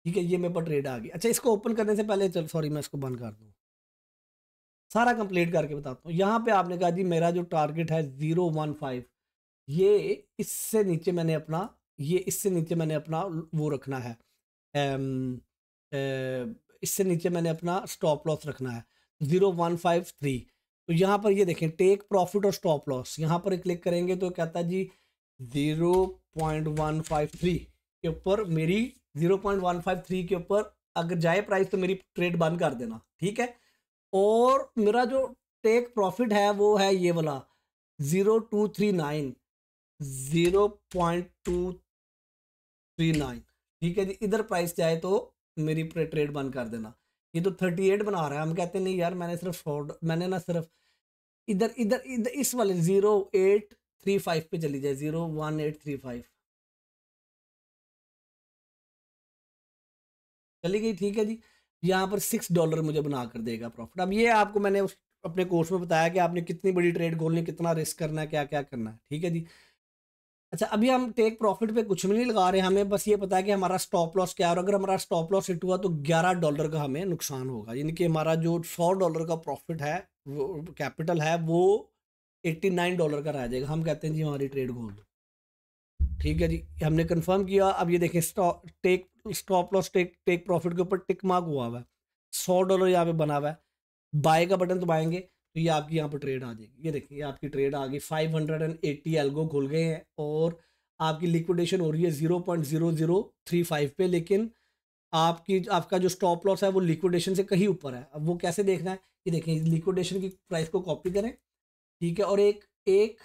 ठीक है ये मेरे पर ट्रेड आ गई अच्छा इसको ओपन करने से पहले चल सॉरी मैं इसको बंद कर दूँ सारा कंप्लीट करके बताता हूँ यहाँ पे आपने कहा जी मेरा जो टारगेट है ज़ीरो वन फाइव ये इससे नीचे मैंने अपना ये इससे नीचे मैंने अपना वो रखना है एम, ए, इससे नीचे मैंने अपना स्टॉप लॉस रखना है जीरो वन फाइव थ्री तो यहाँ पर ये देखें टेक प्रॉफिट और स्टॉप लॉस यहाँ पर क्लिक करेंगे तो कहता है जी zero point one five three के ऊपर मेरी zero point one five three के ऊपर अगर जाए प्राइस तो मेरी ट्रेड बंद कर देना ठीक है और मेरा जो टेक प्रॉफिट है वो है ये वाला zero two three nine zero point two three nine ठीक है जी इधर प्राइस जाए तो मेरी ट्रेड बंद कर देना ये तो थर्टी एट बना रहा है हम कहते नहीं यार मैंने सिर्फ फोर्ड मैंने ना सिर्फ इधर इधर इधर इस वाले ज़ीरो एट थ्री फाइव पे चली जाए zero one eight three five चली गई ठीक है जी यहाँ पर सिक्स डॉलर मुझे बना कर देगा प्रॉफिट अब ये आपको मैंने उस अपने कोर्स में बताया कि आपने कितनी बड़ी ट्रेड खोलनी कितना रिस्क करना है क्या क्या करना है ठीक है जी अच्छा अभी हम टेक प्रॉफिट पे कुछ भी नहीं लगा रहे हमें बस ये पता है कि हमारा स्टॉप लॉस क्या है और अगर हमारा स्टॉप लॉस हिट हुआ तो 11 डॉलर का हमें नुकसान होगा यानी कि हमारा जो 100 डॉलर का प्रॉफिट है वो कैपिटल है वो 89 डॉलर का रह जाएगा हम कहते हैं जी हमारी ट्रेड गोल ठीक है जी हमने कन्फर्म किया अब ये देखें take stop loss take take profit के ऊपर टिक मार्क हुआ हुआ है सौ डॉलर यहाँ पे बना हुआ है बाय का बटन तो तो ये आपकी यहाँ पर ट्रेड आ जाएगी ये देखिए आपकी ट्रेड आ गई five hundred and eighty algo खुल गए हैं और आपकी लिक्विडेशन हो रही है zero point zero zero three five पे लेकिन आपकी आपका जो स्टॉप लॉस है वो लिक्विडेशन से कहीं ऊपर है अब वो कैसे देखना है ये देखिए लिक्विडेशन की प्राइस को कॉपी करें ठीक है और एक एक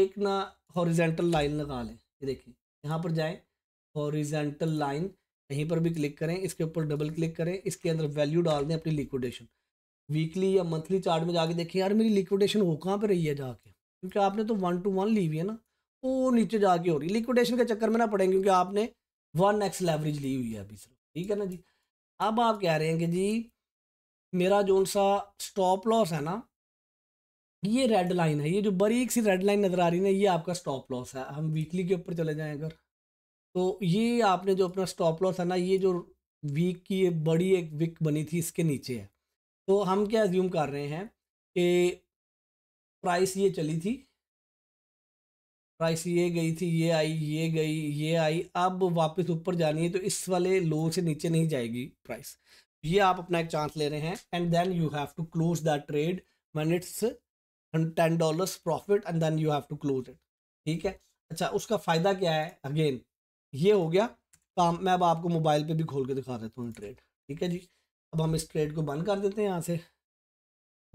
एक ना हॉरिजेंटल लाइन लगा लें ये देखें यहाँ पर जाए हॉरिजेंटल लाइन यहीं पर भी क्लिक करें इसके ऊपर डबल क्लिक करें इसके अंदर वैल्यू डाल दें अपनी लिक्विडेशन वीकली या मंथली चार्ट में जाके देखें यार मेरी लिक्विडेशन हो कहाँ पर रही है जाके क्योंकि आपने तो वन टू वन ली हुई है ना तो वो नीचे जाके हो रही लिक्विडेशन के चक्कर में ना पड़ेंगे क्योंकि आपने वन एक्स लेवरेज ली हुई है अभी सर ठीक है ना जी अब आप कह रहे हैं कि जी मेरा जो सा स्टॉप लॉस है ना ये रेड लाइन है ये जो बरीक सी रेड लाइन नज़र आ रही है ना ये आपका स्टॉप लॉस है हम वीकली के ऊपर चले जाएँ अगर तो ये आपने जो अपना स्टॉप लॉस है ना ये जो वीक की बड़ी एक विक बनी थी इसके नीचे है तो हम क्या एज्यूम कर रहे हैं कि प्राइस ये चली थी प्राइस ये गई थी ये आई ये गई ये आई अब वापस ऊपर जानी है तो इस वाले लो से नीचे नहीं जाएगी प्राइस ये आप अपना एक चांस ले रहे हैं and then you have to close that trade one it's ten dollars profit and then you have to close it ठीक है अच्छा उसका फ़ायदा क्या है अगेन ये हो गया काम मैं अब आपको मोबाइल पे भी खोल के दिखा देता हूँ ट्रेड ठीक है जी अब हम इस ट्रेड को बंद कर देते हैं यहाँ से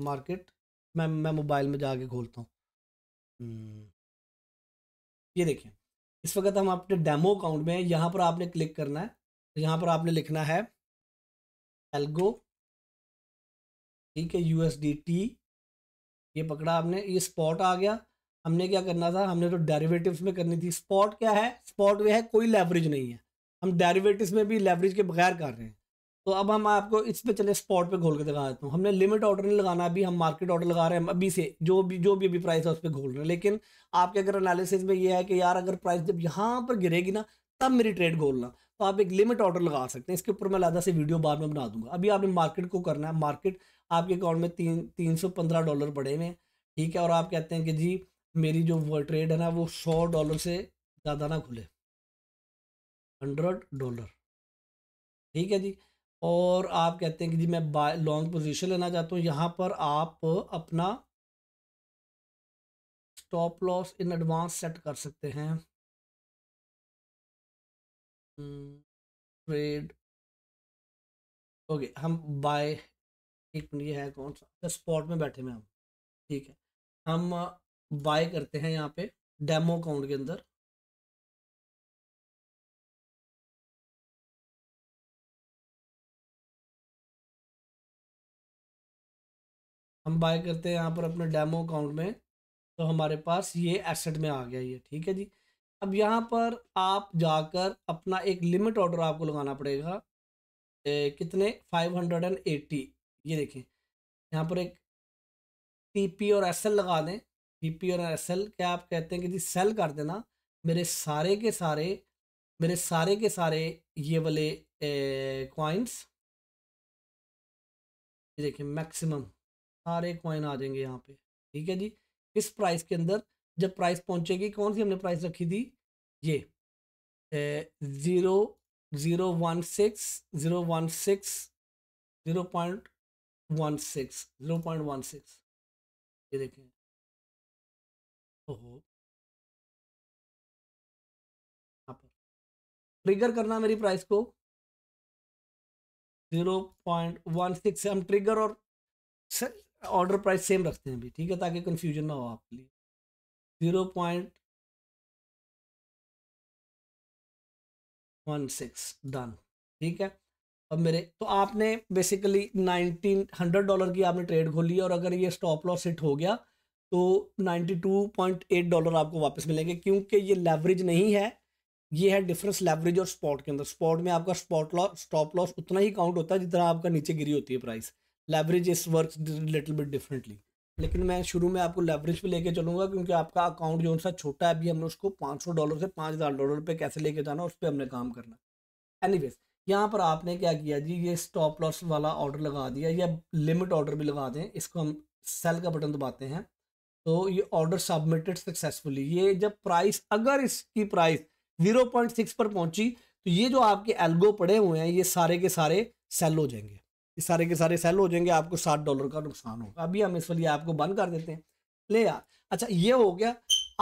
मार्केट मैं मैं मोबाइल में जाके खोलता हूँ हम्म। ये देखिए इस वक्त हम अपने डेमो अकाउंट में यहाँ पर आपने क्लिक करना है तो यहाँ पर आपने लिखना है एल्गो ठीक है यू ये पकड़ा आपने ये स्पॉट आ गया हमने क्या करना था हमने तो डेरिवेटिव्स में करनी थी स्पॉट क्या है स्पॉट वे है कोई लेवरेज नहीं है हम डेरिवेटिव्स में भी लेवरेज के बगैर कर रहे हैं तो अब हम आपको इस पे चले स्पॉट पे घोल के दिखा देता हूँ हमने लिमिट ऑर्डर नहीं लगाना अभी हम मार्केट ऑर्डर लगा रहे हैं अभी से जो भी जो भी अभी प्राइस है उस पर घोल रहे हैं लेकिन आपके अगर एनालिसिस में ये है कि यार अगर प्राइस जब यहाँ पर गिरेगी ना तब मेरी ट्रेड घोलना तो आप एक लिमिट ऑर्डर लगा सकते हैं इसके ऊपर मैं लादा से वीडियो बाद में बना दूंगा अभी आपने मार्केट को करना है मार्केट आपके अकाउंट में तीन तीन सौ पंद्रह डॉलर पड़े हुए हैं ठीक है और आप कहते हैं कि जी मेरी जो ट्रेड है ना वो सौ डॉलर से ज़्यादा ना खुले हंड्रेड डॉलर ठीक है जी और आप कहते हैं कि जी मैं लॉन्ग पोजीशन लेना चाहता हूँ यहाँ पर आप अपना stop loss in advance set कर सकते हैं ट्रेड ओके हम बाय एक मिनट ये है कौन सा स्पॉट में बैठे हुए हम ठीक है हम बाय करते हैं यहाँ पे डेमो अकाउंट के अंदर हम बाय करते हैं यहाँ पर अपने डेमो अकाउंट में तो हमारे पास ये एसेट में आ गया ये ठीक है जी अब यहाँ पर आप जाकर अपना एक लिमिट ऑर्डर आपको लगाना पड़ेगा ए, कितने 580 ये देखें यहाँ पर एक टीपी और एसएल लगा दें टीपी और एसएल क्या आप कहते हैं कि जी सेल कर देना मेरे सारे के सारे मेरे सारे के सारे ये वाले कॉइन्स ये देखें मैक्सिमम सारे कॉइन आ जाएंगे यहाँ पे ठीक है जी इस प्राइस के अंदर जब प्राइस पहुंचेगी कौन सी हमने प्राइस रखी थी ये zero zero one six zero one six zero point one six zero point one six ये देखें ओहो ट्रिगर करना मेरी प्राइस को जीरो पॉइंट वन सिक्स हम ट्रिगर और ऑर्डर प्राइस सेम रखते हैं अभी ठीक है ताकि कन्फ्यूजन ना हो आपके लिए zero point one six done ठीक है अब मेरे तो आपने बेसिकली नाइनटीन हंड्रेड डॉलर की आपने ट्रेड खोली और अगर ये स्टॉप लॉस हिट हो गया तो ninety two point eight dollar आपको वापस मिलेंगे क्योंकि ये लेवरेज नहीं है ये है डिफरेंस लेवरेज और स्पॉट के अंदर स्पॉट में आपका स्पॉट लॉस स्टॉप लॉस उतना ही काउंट होता है जितना आपका नीचे गिरी होती है price leverage is work little bit differently लेकिन मैं शुरू में आपको लेवरेज पे लेके चलूंगा क्योंकि आपका अकाउंट जो सा छोटा है अभी हमने उसको 500 डॉलर से 5000 डॉलर पे कैसे लेके जाना उस पर हमने काम करना एनीवेज यहाँ पर आपने क्या किया जी ये स्टॉप लॉस वाला ऑर्डर लगा दिया या लिमिट ऑर्डर भी लगा दें इसको हम सेल का बटन दबाते हैं तो ये ऑर्डर सबमिटेड सक्सेसफुली ये जब प्राइस अगर इसकी प्राइस जीरो पर पहुंची तो ये जो आपके एल्गो पड़े हुए हैं ये सारे के सारे सेल हो जाएंगे ये सारे के सारे सेल हो जाएंगे आपको सात डॉलर का नुकसान होगा अभी हम इस वाली ऐप को बंद कर देते हैं ले यार अच्छा ये हो गया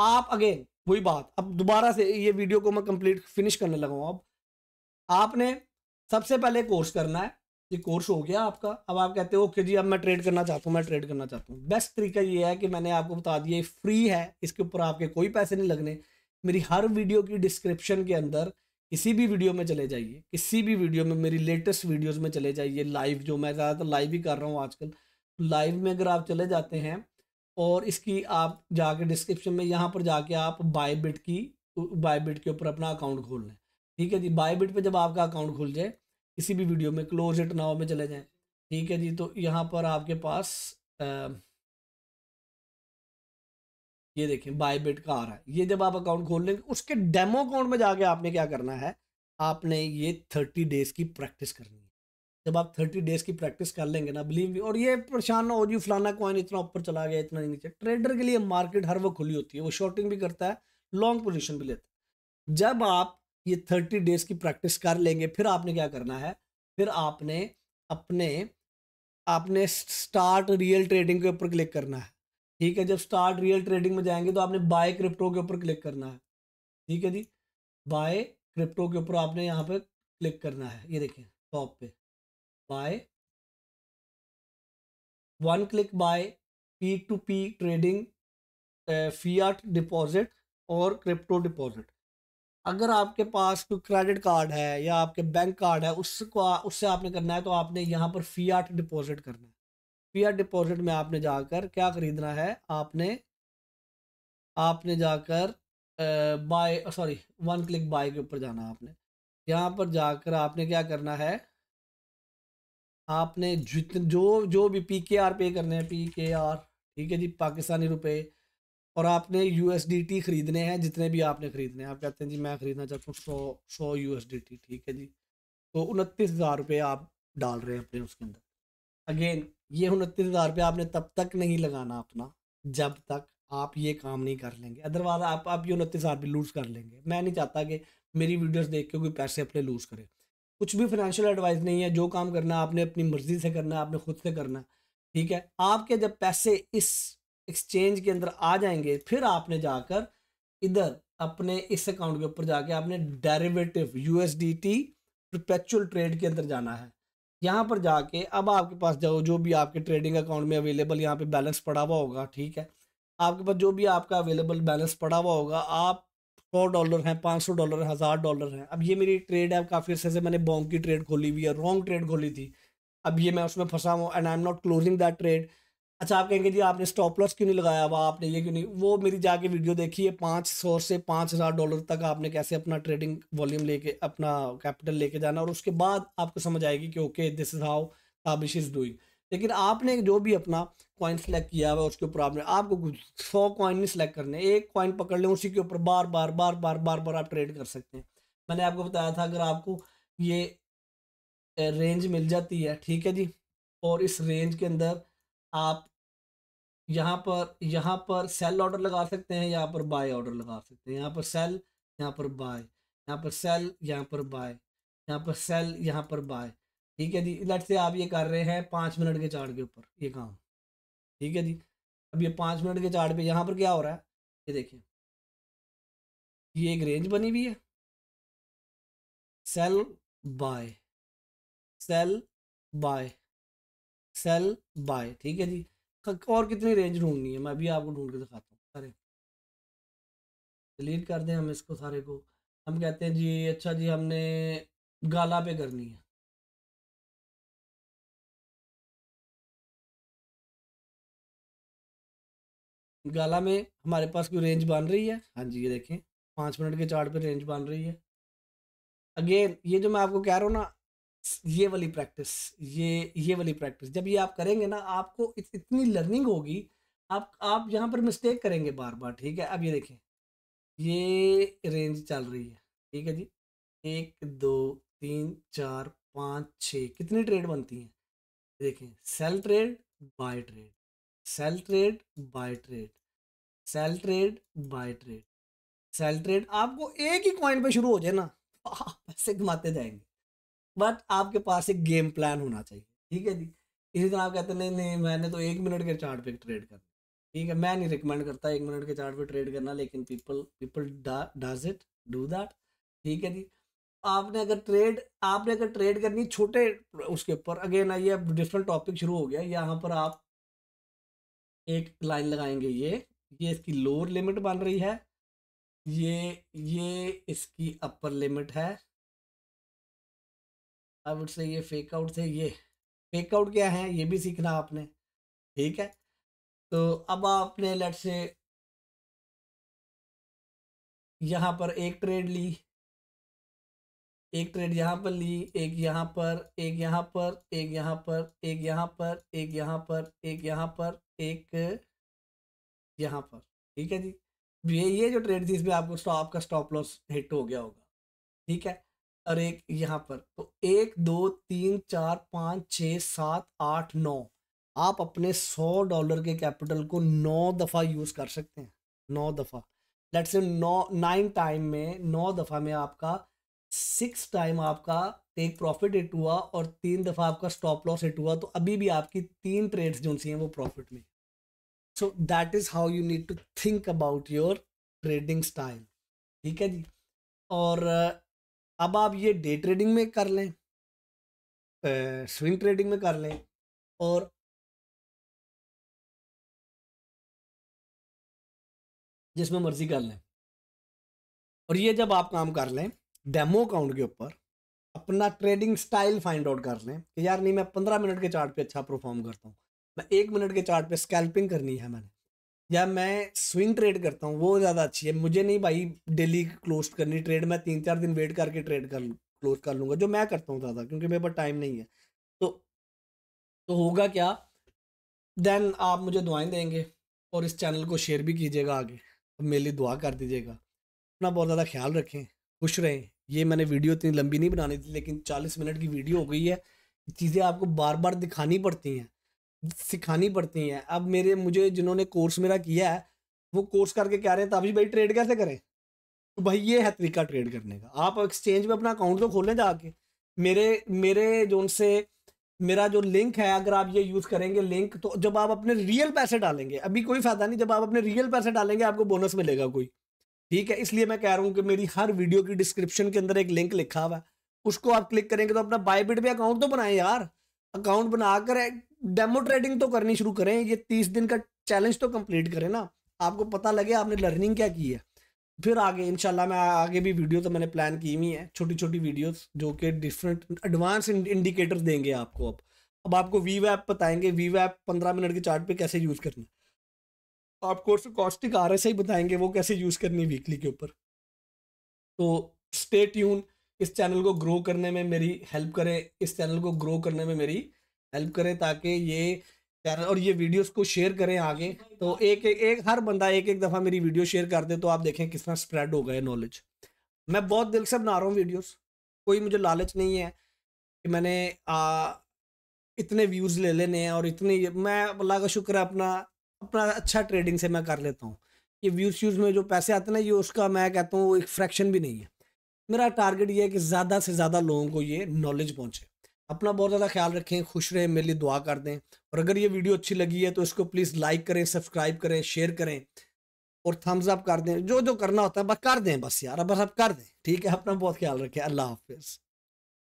आप अगेन वही बात अब दोबारा से ये वीडियो को मैं कंप्लीट फिनिश करने लगा हूँ अब आपने सबसे पहले कोर्स करना है ये कोर्स हो गया आपका अब आप कहते हो ओके जी अब मैं ट्रेड करना चाहता हूँ मैं ट्रेड करना चाहता हूँ बेस्ट तरीका ये है कि मैंने आपको बता दिया फ्री है इसके ऊपर आपके कोई पैसे नहीं लगने मेरी हर वीडियो की डिस्क्रिप्शन के अंदर किसी भी वीडियो में चले जाइए किसी भी वीडियो में मेरी लेटेस्ट वीडियोज़ में चले जाइए लाइव जो मैं ज़्यादातर लाइव ही कर रहा हूँ आजकल लाइव में अगर आप चले जाते हैं और इसकी आप जाके डिस्क्रिप्शन में यहाँ पर जाके आप बायबिट की बायबिट के ऊपर अपना अकाउंट खोल लें ठीक है जी बायबिट पे जब आपका अकाउंट खुल जाए किसी भी वीडियो में क्लोज इट नाव में चले जाएँ ठीक है जी तो यहाँ पर आपके पास आ, ये देखें बायबिट का आ रहा है ये जब आप अकाउंट खोल लेंगे उसके डेमो अकाउंट में जाके आपने क्या करना है आपने ये थर्टी डेज की प्रैक्टिस करनी है जब आप थर्टी डेज की प्रैक्टिस कर लेंगे ना बिलीव भी और ये परेशान ना हो जी फलाना कॉइन इतना ऊपर चला गया इतना नीचे ट्रेडर के लिए मार्केट हर वो खुली होती है वो शॉर्टिंग भी करता है लॉन्ग पोजिशन भी लेता है जब आप ये थर्टी डेज की प्रैक्टिस कर लेंगे फिर आपने क्या करना है फिर आपने अपने आपने स्टार्ट रियल ट्रेडिंग के ऊपर क्लिक करना है ठीक है जब स्टार्ट रियल ट्रेडिंग में जाएंगे तो आपने बाय क्रिप्टो के ऊपर क्लिक करना है ठीक है जी बाय क्रिप्टो के ऊपर आपने यहाँ पे क्लिक करना है ये देखिए टॉप पे buy one click buy P to P trading fiat deposit और क्रिप्टो डिपॉजिट अगर आपके पास कोई क्रेडिट कार्ड है या आपके बैंक कार्ड है उसको उससे आपने करना है तो आपने यहाँ पर फीआट डिपॉजिट करना है फियर डिपॉजिट में आपने जाकर क्या खरीदना है आपने आपने जाकर buy sorry one click buy के ऊपर जाना आपने यहाँ पर जाकर आपने क्या करना है आपने जितने जो जो भी पी के आर पे करने हैं पी के आर ठीक है जी पाकिस्तानी रुपए और आपने यू एस डी टी खरीदने हैं जितने भी आपने खरीदने हैं आप कहते हैं जी मैं खरीदना चाहता हूँ सौ सौ यू एस डी टी ठीक है जी तो उनतीस हज़ार रुपये आप डाल रहे हैं अपने उसके अंदर अगेन ये उनतीस हज़ार रुपया आपने तब तक नहीं लगाना अपना जब तक आप ये काम नहीं कर लेंगे अदरवाइज आप आप ये उनतीस हज़ार रुपये लूज़ कर लेंगे मैं नहीं चाहता कि मेरी वीडियोस देख के कोई पैसे अपने लूज़ करे कुछ भी फाइनेंशियल एडवाइस नहीं है जो काम करना है आपने अपनी मर्ज़ी से करना है आपने खुद से करना है ठीक है आपके जब पैसे इस एक्सचेंज के अंदर आ जाएंगे फिर आपने जाकर इधर अपने इस अकाउंट के ऊपर जाके आपने डेरिवेटिव यूएसडीटी परपेचुअल ट्रेड के अंदर जाना है यहाँ पर जाके अब आपके पास जाओ जो भी आपके ट्रेडिंग अकाउंट में अवेलेबल यहाँ पे बैलेंस पड़ा हुआ होगा ठीक है आपके पास जो भी आपका अवेलेबल बैलेंस पड़ा हुआ होगा आप सौ डॉलर हैं पाँच सौ डॉलर हैं हज़ार डॉलर हैं अब ये मेरी ट्रेड है काफ़ी अर्से से मैंने बॉन्ग की ट्रेड खोली हुई है रॉन्ग ट्रेड खोली थी अब ये मैं उसमें फंसा हुआ and I am not closing that trade अच्छा आप कहेंगे जी आपने स्टॉप लॉस क्यों नहीं लगाया हुआ आपने ये क्यों नहीं वो मेरी जाके वीडियो देखी है पाँच सौ से पाँच हज़ार डॉलर तक आपने कैसे अपना ट्रेडिंग वॉल्यूम लेके अपना कैपिटल लेके जाना और उसके बाद आपको समझ आएगी कि okay this is how Tabish is doing लेकिन आपने जो भी अपना कॉइन सेलेक्ट किया हुआ उसके ऊपर आपने आपको सौ कॉइन नहीं सेलेक्ट करने एक कॉइन पकड़ लें उसी के ऊपर बार बार बार बार बार बार आप ट्रेड कर सकते हैं मैंने आपको बताया था अगर आपको ये रेंज मिल जाती है ठीक है जी और इस रेंज के अंदर आप यहाँ पर यहाँ पर सेल ऑर्डर लगा सकते हैं यहाँ पर बाय ऑर्डर लगा सकते हैं यहाँ पर सेल यहाँ पर बाय यहाँ पर सेल यहाँ पर बाय यहाँ पर सेल यहाँ पर बाय ठीक है जी लट से आप ये कर रहे हैं पाँच मिनट के चार्ट के ऊपर ये काम ठीक है जी अब ये पाँच मिनट के चार्ट पे यहाँ पर क्या हो रहा है ये देखिए ये एक रेंज बनी हुई है sell buy sell buy sell buy ठीक है जी और कितनी रेंज ढूंढनी है मैं अभी आपको ढूंढ के दिखाता हूँ सारे डिलीट कर दें हम इसको सारे को हम कहते हैं जी अच्छा जी हमने गाला पे करनी है गाला में हमारे पास कोई रेंज बन रही है हाँ जी ये देखें पाँच मिनट के चार्ट पे रेंज बन रही है अगेन ये जो मैं आपको कह रहा हूँ ना ये वाली प्रैक्टिस ये ये वाली प्रैक्टिस जब ये आप करेंगे ना आपको इत, इतनी लर्निंग होगी आप आप यहाँ पर मिस्टेक करेंगे बार बार ठीक है अब ये देखें ये रेंज चल रही है ठीक है जी एक दो तीन चार पाँच छः कितनी ट्रेड बनती हैं देखें sell trade buy trade sell trade buy trade sell trade buy trade sell trade आपको एक ही कॉइन पे शुरू हो जाए ना [laughs] पैसे कमाते जाएंगे बट आपके पास एक गेम प्लान होना चाहिए ठीक है जी इसी तरह आप कहते हैं नहीं नहीं मैंने तो एक मिनट के चार्ट पे ट्रेड कर ठीक है मैं नहीं रिकमेंड करता एक मिनट के चार्ट पे ट्रेड करना लेकिन people people does it do that ठीक है जी आपने अगर ट्रेड आपने अगर ट्रेड करनी छोटे उसके ऊपर अगेन अब डिफरेंट टॉपिक शुरू हो गया यहाँ पर आप एक लाइन लगाएंगे ये ये इसकी लोअर लिमिट बन रही है ये ये इसकी अपर लिमिट है आई वुड से ये फेकआउट थे ये फेकआउट क्या है ये भी सीखना आपने ठीक है तो अब आपने लेट से यहाँ पर एक ट्रेड ली एक ट्रेड यहाँ पर ली एक यहाँ पर एक यहाँ पर एक यहाँ पर एक यहाँ पर एक यहाँ पर एक यहाँ पर एक यहाँ पर ठीक है जी ये ये जो ट्रेड थी इसमें आपको स्टॉप आपका स्टॉप लॉस हिट हो गया होगा ठीक है और एक यहाँ पर तो एक दो तीन चार पाँच छ सात आठ नौ आप अपने सौ डॉलर के कैपिटल को नौ दफ़ा यूज़ कर सकते हैं नौ दफ़ा let's say now nine time में नौ दफ़ा में आपका सिक्स टाइम आपका टेक प्रॉफिट हिट हुआ और तीन दफ़ा आपका स्टॉप लॉस हिट हुआ तो अभी भी आपकी तीन ट्रेड्स जो सी हैं वो प्रॉफिट में so that is how you need to think about your trading style ठीक है जी और अब आप ये डे ट्रेडिंग में कर लें स्विंग ट्रेडिंग में कर लें और जिसमें मर्जी कर लें और ये जब आप काम कर लें डेमो अकाउंट के ऊपर अपना ट्रेडिंग स्टाइल फाइंड आउट कर लें कि यार नहीं मैं पंद्रह मिनट के चार्ट पे अच्छा परफॉर्म करता हूँ मैं एक मिनट के चार्ट पे स्कैल्पिंग करनी है मैंने या मैं स्विंग ट्रेड करता हूँ वो ज़्यादा अच्छी है मुझे नहीं भाई डेली क्लोज करनी ट्रेड मैं तीन चार दिन वेट करके ट्रेड कर क्लोज कर लूँगा जो मैं करता हूँ ज़्यादा क्योंकि मेरे पास टाइम नहीं है तो तो होगा क्या देन आप मुझे दुआएं देंगे और इस चैनल को शेयर भी कीजिएगा आगे तो मेरे लिए दुआ कर दीजिएगा अपना बहुत ज़्यादा ख्याल रखें खुश रहें ये मैंने वीडियो इतनी लंबी नहीं बनानी थी लेकिन चालीस मिनट की वीडियो हो गई है चीज़ें आपको बार बार दिखानी पड़ती हैं सिखानी पड़ती हैं अब मेरे मुझे जिन्होंने कोर्स मेरा किया है वो कोर्स करके कह रहे हैं ताबिश भाई ट्रेड कैसे करें तो भाई ये है तरीका ट्रेड करने का आप एक्सचेंज में अपना अकाउंट तो खोलें जाके मेरे मेरे जो उनसे मेरा जो लिंक है अगर आप ये यूज़ करेंगे लिंक तो जब आप अपने रियल पैसे डालेंगे अभी कोई फ़ायदा नहीं जब आप अपने रियल पैसे डालेंगे आपको बोनस मिलेगा कोई ठीक है इसलिए मैं कह रहा हूँ कि मेरी हर वीडियो की डिस्क्रिप्शन के अंदर एक लिंक लिखा हुआ है उसको आप क्लिक करेंगे तो अपना बायोबिट पे अकाउंट तो बनाएं यार अकाउंट बनाकर डेमो ट्रेडिंग तो करनी शुरू करें ये तीस दिन का चैलेंज तो कंप्लीट करें ना आपको पता लगे आपने लर्निंग क्या की है फिर आगे इनशाला मैं आगे भी वीडियो तो मैंने प्लान की हुई है छोटी छोटी वीडियोस जो कि डिफरेंट एडवांस इंडिकेटर्स देंगे आपको अब अब आपको वी वैप बताएंगे वी वैप पंद्रह मिनट के चार्ट पे कैसे यूज़ करना आपको कॉस्टिक आर एस आई बताएंगे वो कैसे यूज़ करनी वीकली के ऊपर तो स्टे ट्यून इस चैनल को ग्रो करने में मेरी हेल्प करें इस चैनल को ग्रो करने में मेरी हेल्प करें ताकि ये चैनल और ये वीडियोस को शेयर करें आगे तो एक एक एक हर बंदा एक एक दफ़ा मेरी वीडियो शेयर कर दे तो आप देखें किस तरह स्प्रेड हो गए नॉलेज मैं बहुत दिल से बना रहा हूँ वीडियोस कोई मुझे लालच नहीं है कि मैंने आ, इतने व्यूज़ ले लेने हैं और इतने मैं अल्लाह का शुक्र है अपना अपना अच्छा ट्रेडिंग से मैं कर लेता हूँ ये व्यूज़ व्यूज़ में जो पैसे आते ना ये उसका मैं कहता हूँ एक फ्रैक्शन भी नहीं है मेरा टारगेट ये है कि ज़्यादा से ज़्यादा लोगों को ये नॉलेज पहुँचे अपना बहुत ज़्यादा ख्याल रखें खुश रहें मेरे लिए दुआ कर दें और अगर ये वीडियो अच्छी लगी है तो इसको प्लीज़ लाइक करें सब्सक्राइब करें शेयर करें और थम्स अप कर दें जो जो करना होता है बस कर दें बस यार बस आप कर दें ठीक है अपना बहुत ख्याल रखें अल्लाह हाफिज़